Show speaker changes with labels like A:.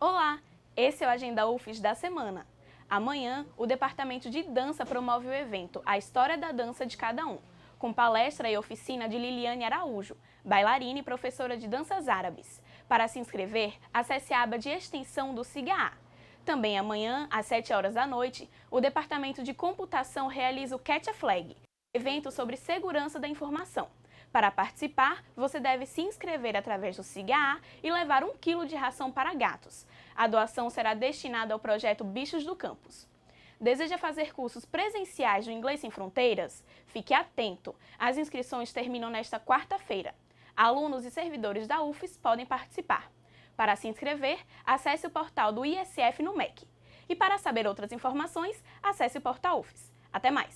A: Olá, esse é o Agenda UFES da semana. Amanhã, o Departamento de Dança promove o evento A História da Dança de Cada Um, com palestra e oficina de Liliane Araújo, bailarina e professora de danças árabes. Para se inscrever, acesse a aba de extensão do SIGA. Também amanhã, às 7 horas da noite, o Departamento de Computação realiza o Catch a Flag, evento sobre segurança da informação. Para participar, você deve se inscrever através do SIGA e levar um quilo de ração para gatos. A doação será destinada ao projeto Bichos do Campus. Deseja fazer cursos presenciais do Inglês Sem Fronteiras? Fique atento! As inscrições terminam nesta quarta-feira. Alunos e servidores da UFES podem participar. Para se inscrever, acesse o portal do ISF no MEC. E para saber outras informações, acesse o portal UFES. Até mais!